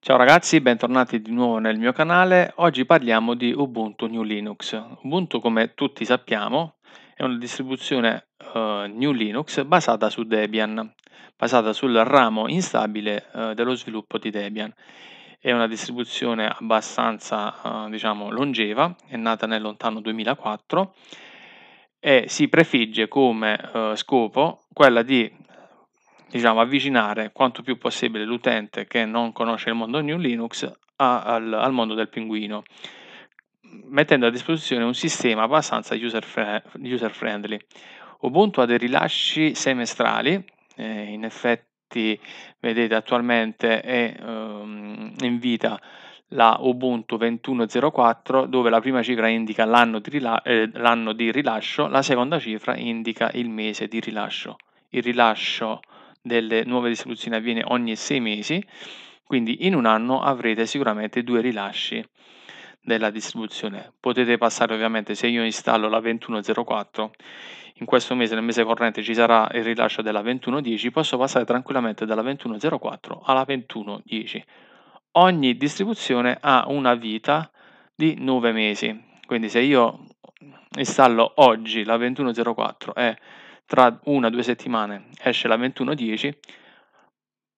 Ciao ragazzi, bentornati di nuovo nel mio canale. Oggi parliamo di Ubuntu New Linux. Ubuntu, come tutti sappiamo, è una distribuzione eh, New Linux basata su Debian, basata sul ramo instabile eh, dello sviluppo di Debian. È una distribuzione abbastanza, eh, diciamo, longeva, è nata nel lontano 2004 e si prefigge come eh, scopo quella di diciamo, avvicinare quanto più possibile l'utente che non conosce il mondo New Linux a, al, al mondo del pinguino mettendo a disposizione un sistema abbastanza user, friendly. Ubuntu ha dei rilasci semestrali, eh, in effetti vedete attualmente è ehm, in vita la Ubuntu 21.04 dove la prima cifra indica l'anno di, rila- eh, l'anno di rilascio, la seconda cifra indica il mese di rilascio. Il rilascio delle nuove distribuzioni avviene ogni sei mesi, quindi in un anno avrete sicuramente due rilasci della distribuzione. Potete passare ovviamente se io installo la 2104, in questo mese, nel mese corrente, ci sarà il rilascio della 2110, posso passare tranquillamente dalla 2104 alla 2110. Ogni distribuzione ha una vita di 9 mesi, quindi se io installo oggi la 2104 e tra una o due settimane esce la 21.10,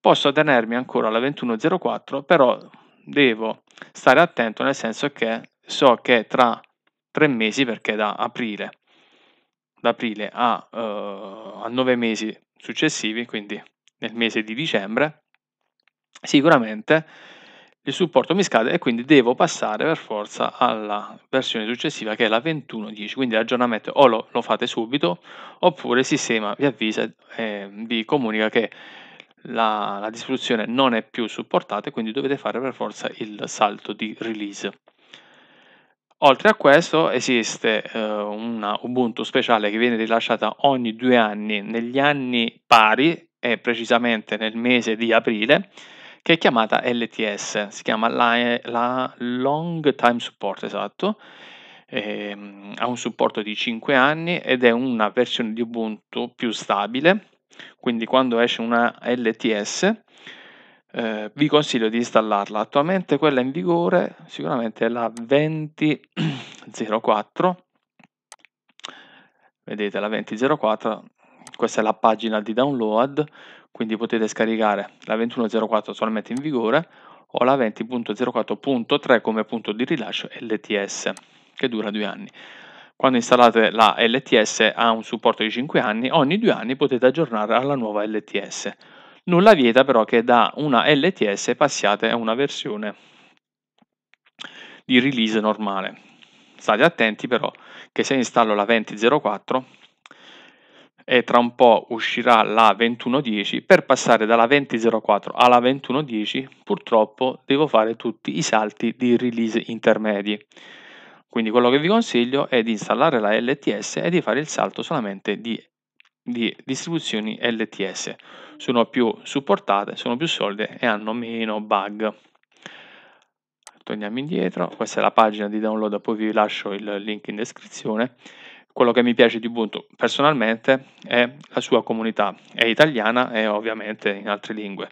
posso tenermi ancora alla 21.04, però devo stare attento nel senso che so che tra tre mesi, perché da aprile, da aprile a, uh, a nove mesi successivi, quindi nel mese di dicembre, sicuramente il supporto mi scade e quindi devo passare per forza alla versione successiva che è la 21.10 quindi l'aggiornamento o lo, lo, fate subito oppure il sistema vi avvisa e vi comunica che la, la distribuzione non è più supportata e quindi dovete fare per forza il salto di release Oltre a questo esiste eh, una Ubuntu speciale che viene rilasciata ogni due anni negli anni pari e precisamente nel mese di aprile che è chiamata LTS, si chiama la, eh, la Long Time Support, esatto, eh, ha un supporto di 5 anni ed è una versione di Ubuntu più stabile, quindi quando esce una LTS eh, vi consiglio di installarla. Attualmente quella in vigore sicuramente è la 2004. Vedete la 2004, questa è la pagina di download, quindi potete scaricare la 21.04 attualmente in vigore o la 20.04.3 come punto di rilascio LTS che dura due anni. Quando installate la LTS ha un supporto di 5 anni, ogni due anni potete aggiornare alla nuova LTS. Nulla vieta però che da una LTS passiate a una versione di release normale. State attenti però che se installo la 20.04 e tra un po' uscirà la 2110 per passare dalla 2004 alla 2110 purtroppo devo fare tutti i salti di release intermedi quindi quello che vi consiglio è di installare la LTS e di fare il salto solamente di, di distribuzioni LTS sono più supportate, sono più solide e hanno meno bug torniamo indietro questa è la pagina di download poi vi lascio il link in descrizione quello che mi piace di Ubuntu personalmente è la sua comunità, è italiana e ovviamente in altre lingue.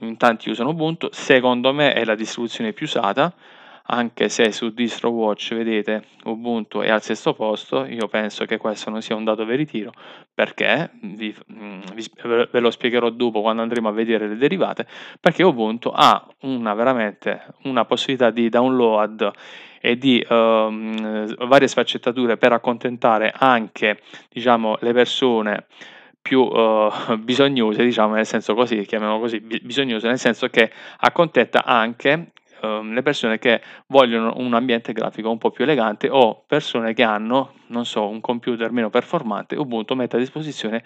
In tanti usano Ubuntu, secondo me è la distribuzione più usata, anche se su DistroWatch vedete Ubuntu è al sesto posto, io penso che questo non sia un dato veritiero, perché vi, mm, vi, ve lo spiegherò dopo quando andremo a vedere le derivate, perché Ubuntu ha una, veramente una possibilità di download e di ehm, eh, varie sfaccettature per accontentare anche diciamo, le persone più eh, bisognose, diciamo nel senso così, chiamiamolo così, bisognose, nel senso che accontenta anche ehm, le persone che vogliono un ambiente grafico un po' più elegante o persone che hanno, non so, un computer meno performante, Ubuntu mette a disposizione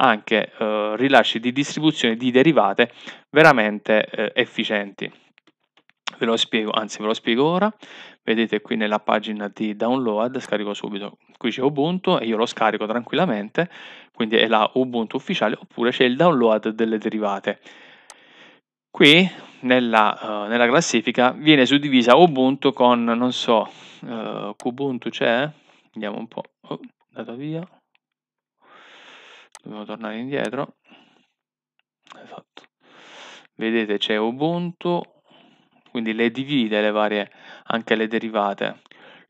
anche eh, rilasci di distribuzione di derivate veramente eh, efficienti. Ve lo spiego, anzi ve lo spiego ora. Vedete qui nella pagina di download, scarico subito, qui c'è Ubuntu e io lo scarico tranquillamente, quindi è la Ubuntu ufficiale oppure c'è il download delle derivate. Qui nella, uh, nella classifica viene suddivisa Ubuntu con, non so, uh, Kubuntu c'è? Andiamo un po', oh, andato via, dobbiamo tornare indietro. Esatto. Vedete c'è Ubuntu, quindi le divide le varie, anche le derivate.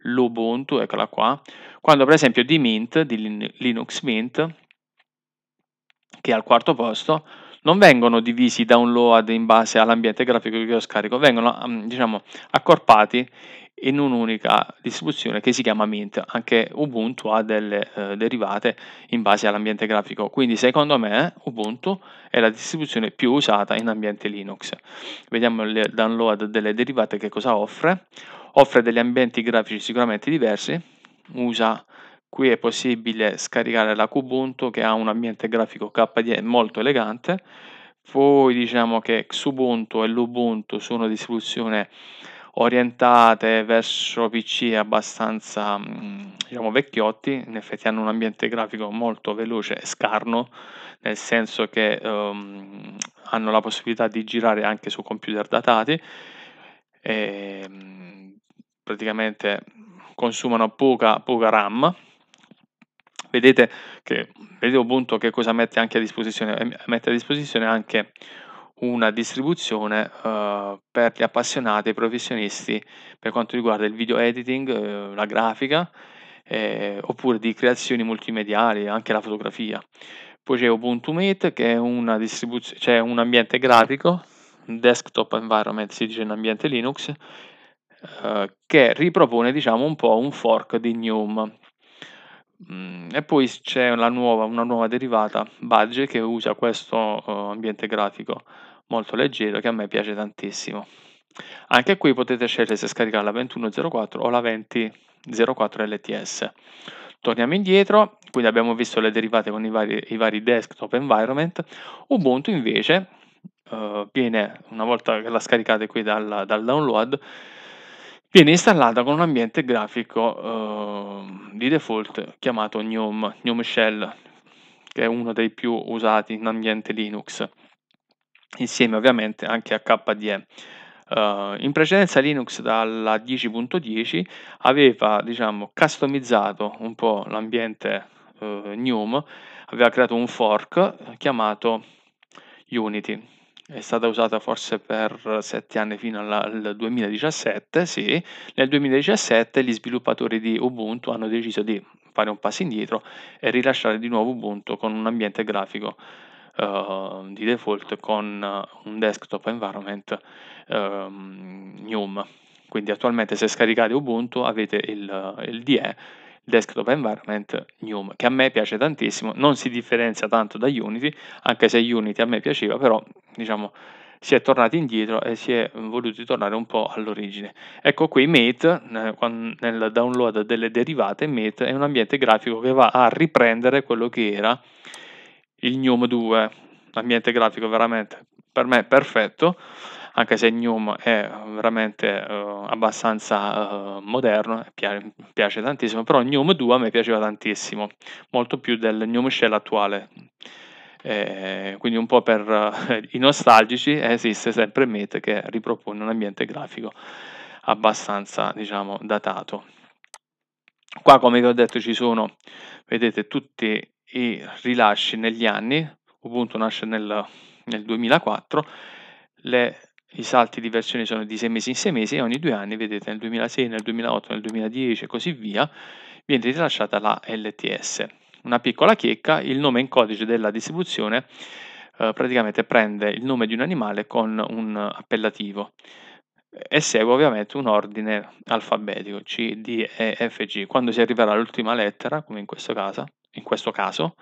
L'Ubuntu, eccola qua, quando per esempio di Mint, di Linux Mint, che è al quarto posto, non vengono divisi download in base all'ambiente grafico che io scarico, vengono mm, diciamo, accorpati in un'unica distribuzione che si chiama Mint. Anche Ubuntu ha delle eh, derivate in base all'ambiente grafico, quindi secondo me Ubuntu è la distribuzione più usata in ambiente Linux. Vediamo il download delle derivate che cosa offre. Offre degli ambienti grafici sicuramente diversi, usa Qui è possibile scaricare la Kubuntu che ha un ambiente grafico KDE molto elegante. Poi diciamo che Xubuntu e l'Ubuntu sono distribuzioni orientate verso PC abbastanza mm, diciamo, vecchiotti, in effetti hanno un ambiente grafico molto veloce e scarno, nel senso che um, hanno la possibilità di girare anche su computer datati e ehm, praticamente consumano poca, poca RAM vedete che vedete Ubuntu che cosa mette anche a disposizione eh, mette a disposizione anche una distribuzione eh, per gli appassionati e professionisti per quanto riguarda il video editing, eh, la grafica eh, oppure di creazioni multimediali, anche la fotografia. Poi c'è Ubuntu Mate che è una distribuzione, cioè un ambiente grafico, desktop environment si dice in ambiente Linux, eh, che ripropone diciamo un po' un fork di GNOME Mm, e poi c'è la nuova, una nuova derivata, Budge, che usa questo uh, ambiente grafico molto leggero che a me piace tantissimo. Anche qui potete scegliere se scaricare la 2104 o la 2004 LTS. Torniamo indietro, quindi abbiamo visto le derivate con i vari, i vari desktop environment. Ubuntu invece uh, viene, una volta che la scaricate qui dal, dal download, Viene installata con un ambiente grafico eh, di default chiamato GNOME, GNOME Shell, che è uno dei più usati in ambiente Linux, insieme ovviamente anche a KDE. Uh, eh, in precedenza Linux dalla 10.10 aveva diciamo, customizzato un po' l'ambiente uh, GNOME, aveva creato un fork chiamato Unity è stata usata forse per sette anni fino alla, al 2017, sì. Nel 2017 gli sviluppatori di Ubuntu hanno deciso di fare un passo indietro e rilasciare di nuovo Ubuntu con un ambiente grafico Uh, di default con uh, un desktop environment um, GNOME. Quindi attualmente se scaricate Ubuntu avete il, il DE desktop environment Gnome, che a me piace tantissimo, non si differenzia tanto da Unity, anche se Unity a me piaceva, però diciamo si è tornati indietro e si è voluti tornare un po' all'origine. Ecco qui Mate, nel download delle derivate, Mate è un ambiente grafico che va a riprendere quello che era il Gnome 2, ambiente grafico veramente per me perfetto, anche se Gnome è eh, veramente eh, abbastanza eh, moderno, eh, piace, piace tantissimo, però Gnome 2 a me piaceva tantissimo, molto più del Gnome Shell attuale. Eh, quindi un po' per eh, i nostalgici esiste sempre Mate che ripropone un ambiente grafico abbastanza diciamo datato qua come vi ho detto ci sono vedete tutti i rilasci negli anni Ubuntu nasce nel, nel 2004 le i salti di versione sono di 6 mesi in 6 mesi e ogni due anni, vedete nel 2006, nel 2008, nel 2010 e così via, viene rilasciata la LTS. Una piccola checca, il nome in codice della distribuzione eh, praticamente prende il nome di un animale con un appellativo e segue ovviamente un ordine alfabetico C, D, E, F, G. Quando si arriverà all'ultima lettera, come in questo caso, in questo caso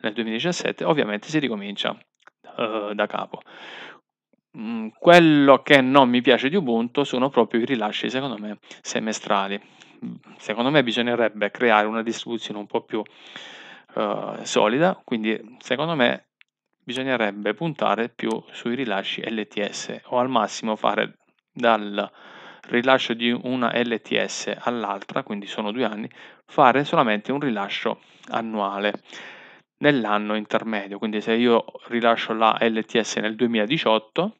nel 2017, ovviamente si ricomincia eh, da capo. Mm, quello che non mi piace di Ubuntu sono proprio i rilasci, secondo me, semestrali. Mm, secondo me bisognerebbe creare una distribuzione un po' più uh, solida, quindi secondo me bisognerebbe puntare più sui rilasci LTS o al massimo fare dal rilascio di una LTS all'altra, quindi sono due anni, fare solamente un rilascio annuale nell'anno intermedio. Quindi se io rilascio la LTS nel 2018,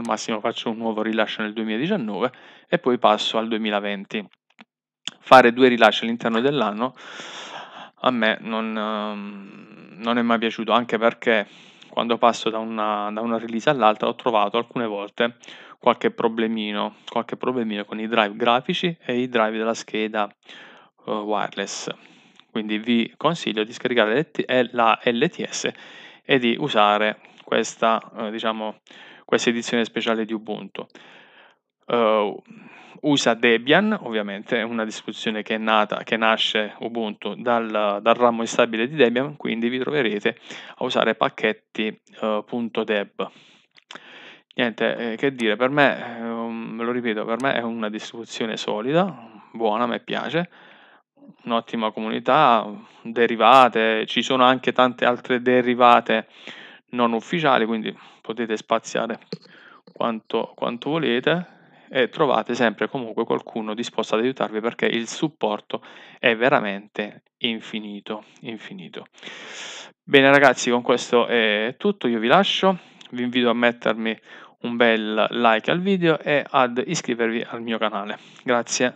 al massimo faccio un nuovo rilascio nel 2019 e poi passo al 2020. Fare due rilasci all'interno dell'anno a me non, ehm, non, è mai piaciuto, anche perché quando passo da una, da una release all'altra ho trovato alcune volte qualche problemino, qualche problemino con i drive grafici e i drive della scheda uh, wireless. Quindi vi consiglio di scaricare eh, la LTS e di usare questa, uh, diciamo, questa edizione speciale di Ubuntu. Uh, eh, usa Debian, ovviamente, è una distribuzione che è nata, che nasce Ubuntu dal, dal, ramo instabile di Debian, quindi vi troverete a usare pacchetti.deb. Eh, uh, Niente eh, che dire, per me, um, lo ripeto, per me è una distribuzione solida, buona, mi piace, un'ottima comunità, derivate, ci sono anche tante altre derivate non ufficiali, quindi potete spaziare quanto, quanto volete e trovate sempre comunque qualcuno disposto ad aiutarvi perché il supporto è veramente infinito, infinito. Bene ragazzi, con questo è tutto, io vi lascio, vi invito a mettermi un bel like al video e ad iscrivervi al mio canale. Grazie.